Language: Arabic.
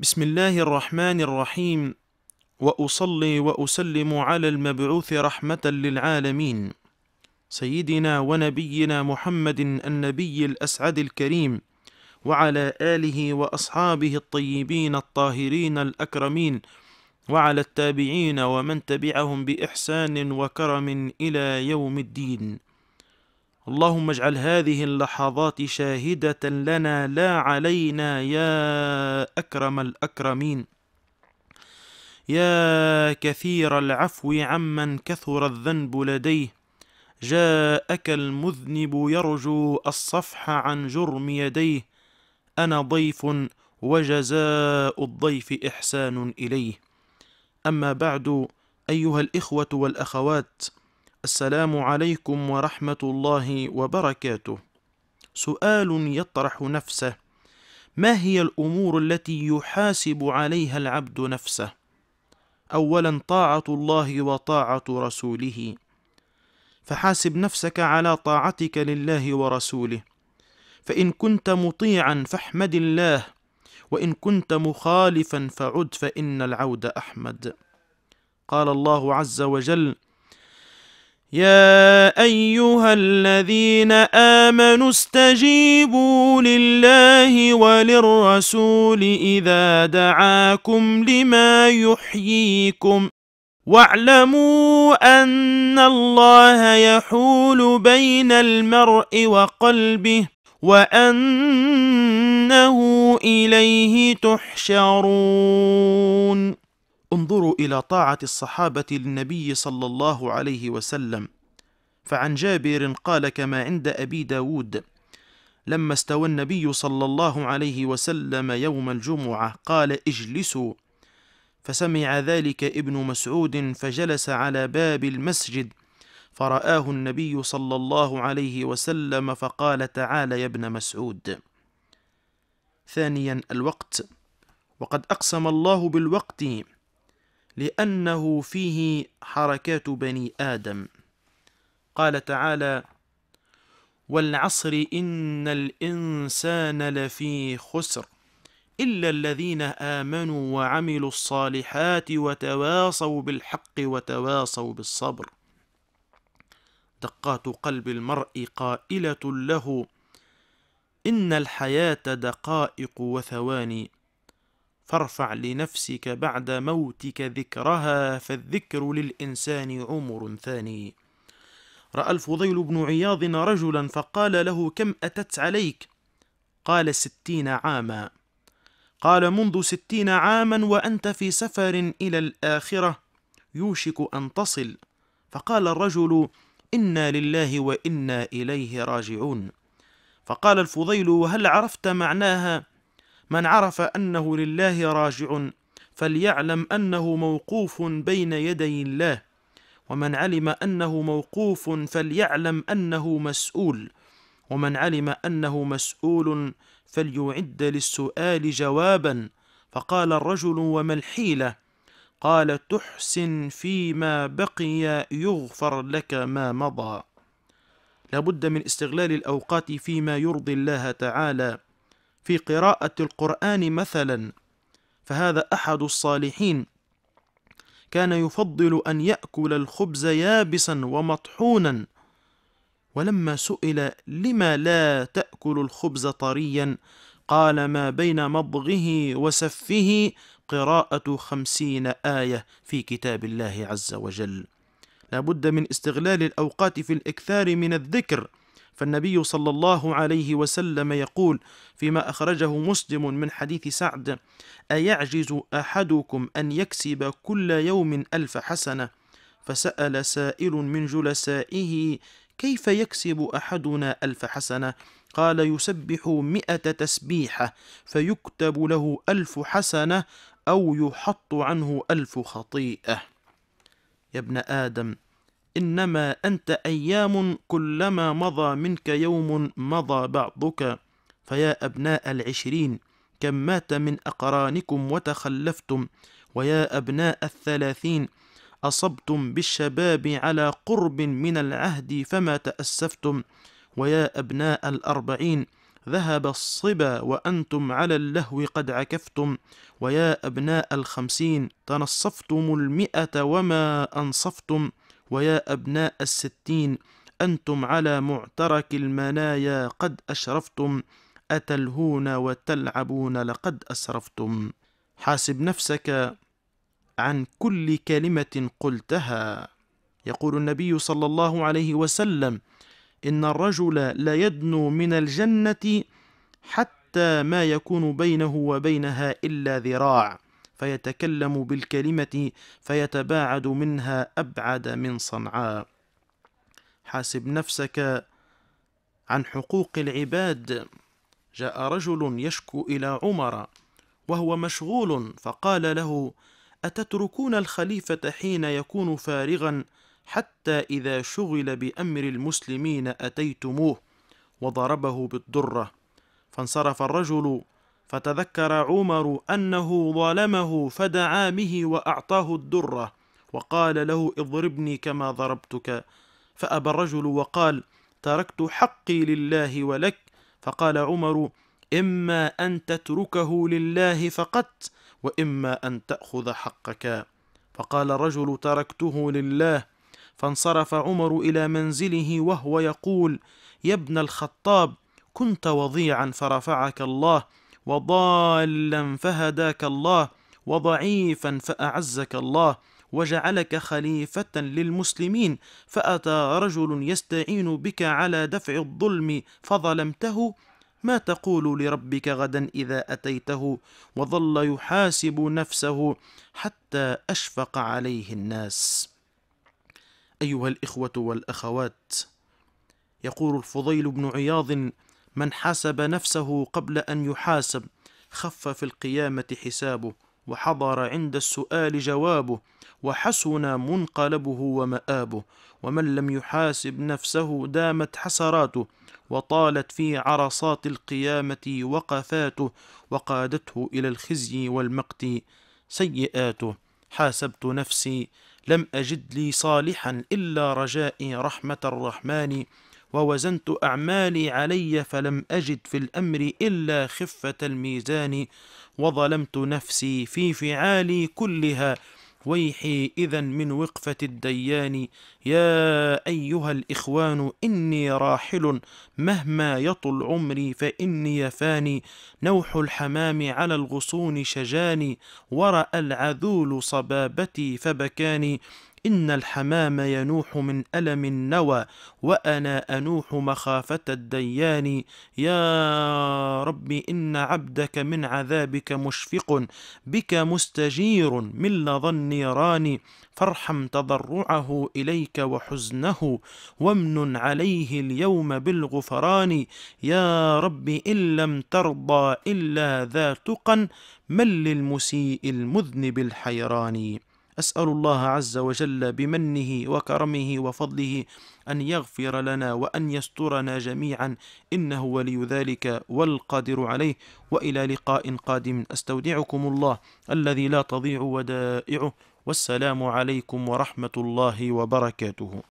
بسم الله الرحمن الرحيم واصلي واسلم على المبعوث رحمه للعالمين سيدنا ونبينا محمد النبي الاسعد الكريم وعلى اله واصحابه الطيبين الطاهرين الاكرمين وعلى التابعين ومن تبعهم باحسان وكرم الى يوم الدين اللهم اجعل هذه اللحظات شاهدة لنا لا علينا يا أكرم الأكرمين يا كثير العفو عمن كثر الذنب لديه جاءك المذنب يرجو الصفح عن جرم يديه أنا ضيف وجزاء الضيف إحسان إليه أما بعد أيها الإخوة والأخوات السلام عليكم ورحمة الله وبركاته سؤال يطرح نفسه ما هي الأمور التي يحاسب عليها العبد نفسه؟ أولا طاعة الله وطاعة رسوله فحاسب نفسك على طاعتك لله ورسوله فإن كنت مطيعا فاحمد الله وإن كنت مخالفا فعد فإن العود أحمد قال الله عز وجل يا أيها الذين آمنوا استجيبوا لله وللرسول إذا دعاكم لما يحييكم واعلموا أن الله يحول بين المرء وقلبه وأنه إليه تحشرون انظروا إلى طاعة الصحابة للنبي صلى الله عليه وسلم فعن جابر قال كما عند أبي داود لما استوى النبي صلى الله عليه وسلم يوم الجمعة قال اجلسوا فسمع ذلك ابن مسعود فجلس على باب المسجد فرآه النبي صلى الله عليه وسلم فقال تعالى يا ابن مسعود ثانيا الوقت وقد أقسم الله بالوقت لأنه فيه حركات بني آدم قال تعالى والعصر إن الإنسان لفي خسر إلا الذين آمنوا وعملوا الصالحات وتواصوا بالحق وتواصوا بالصبر دقات قلب المرء قائلة له إن الحياة دقائق وثواني فارفع لنفسك بعد موتك ذكرها فالذكر للإنسان عمر ثاني رأى الفضيل بن عياض رجلا فقال له كم أتت عليك قال ستين عاما قال منذ ستين عاما وأنت في سفر إلى الآخرة يوشك أن تصل فقال الرجل إنا لله وإنا إليه راجعون فقال الفضيل وهل عرفت معناها من عرف أنه لله راجع فليعلم أنه موقوف بين يدي الله ومن علم أنه موقوف فليعلم أنه مسؤول ومن علم أنه مسؤول فليعد للسؤال جوابا فقال الرجل وما الحيلة قال تحسن فيما بقي يغفر لك ما مضى لابد من استغلال الأوقات فيما يرضي الله تعالى في قراءة القرآن مثلا فهذا أحد الصالحين كان يفضل أن يأكل الخبز يابسا ومطحونا ولما سئل لما لا تأكل الخبز طريا قال ما بين مضغه وسفه قراءة خمسين آية في كتاب الله عز وجل لا بد من استغلال الأوقات في الإكثار من الذكر فالنبي صلى الله عليه وسلم يقول فيما أخرجه مسلم من حديث سعد أيعجز أحدكم أن يكسب كل يوم ألف حسنة فسأل سائل من جلسائه كيف يكسب أحدنا ألف حسنة قال يسبح مئة تسبيحة فيكتب له ألف حسنة أو يحط عنه ألف خطيئة يا ابن آدم إنما أنت أيام كلما مضى منك يوم مضى بعضك فيا أبناء العشرين كم مات من أقرانكم وتخلفتم ويا أبناء الثلاثين أصبتم بالشباب على قرب من العهد فما تأسفتم ويا أبناء الأربعين ذهب الصبا وأنتم على اللهو قد عكفتم ويا أبناء الخمسين تنصفتم المئة وما أنصفتم ويا أبناء الستين أنتم على معترك المنايا قد أشرفتم أتلهون وتلعبون لقد أسرفتم حاسب نفسك عن كل كلمة قلتها يقول النبي صلى الله عليه وسلم إن الرجل لا يدنو من الجنة حتى ما يكون بينه وبينها إلا ذراع فيتكلم بالكلمة فيتباعد منها أبعد من صنعاء حاسب نفسك عن حقوق العباد جاء رجل يشكو إلى عمر وهو مشغول فقال له أتتركون الخليفة حين يكون فارغا حتى إذا شغل بأمر المسلمين أتيتموه وضربه بالدرة فانصرف الرجل فتذكر عمر أنه ظلمه فدعا به وأعطاه الدرة وقال له اضربني كما ضربتك فأبى الرجل وقال تركت حقي لله ولك فقال عمر إما أن تتركه لله فقط وإما أن تأخذ حقك فقال الرجل تركته لله فانصرف عمر إلى منزله وهو يقول يا ابن الخطاب كنت وضيعا فرفعك الله وضالا فهداك الله وضعيفا فأعزك الله وجعلك خليفة للمسلمين فأتى رجل يستعين بك على دفع الظلم فظلمته ما تقول لربك غدا إذا أتيته وظل يحاسب نفسه حتى أشفق عليه الناس أيها الإخوة والأخوات يقول الفضيل بن عياض من حاسب نفسه قبل أن يحاسب خف في القيامة حسابه وحضر عند السؤال جوابه وحسن منقلبه ومآبه ومن لم يحاسب نفسه دامت حسراته وطالت في عرصات القيامة وقفاته وقادته إلى الخزي والمقت سيئاته حاسبت نفسي لم أجد لي صالحا إلا رجائي رحمة الرحمن ووزنت أعمالي علي فلم أجد في الأمر إلا خفة الميزان وظلمت نفسي في فعالي كلها ويحي إذا من وقفة الديان يا أيها الإخوان إني راحل مهما يطل عمري فإني فاني نوح الحمام على الغصون شجاني ورأى العذول صبابتي فبكاني إن الحمام ينوح من ألم النوى وأنا أنوح مخافة الديان يا رب إن عبدك من عذابك مشفق بك مستجير من لظى النيران فارحم تضرعه إليك وحزنه وامن عليه اليوم بالغفران يا رب إن لم ترضى إلا ذا تقى من للمسيء المذنب الحيران أسأل الله عز وجل بمنه وكرمه وفضله أن يغفر لنا وأن يسترنا جميعا إنه ولي ذلك والقادر عليه وإلى لقاء قادم أستودعكم الله الذي لا تضيع ودائعه والسلام عليكم ورحمة الله وبركاته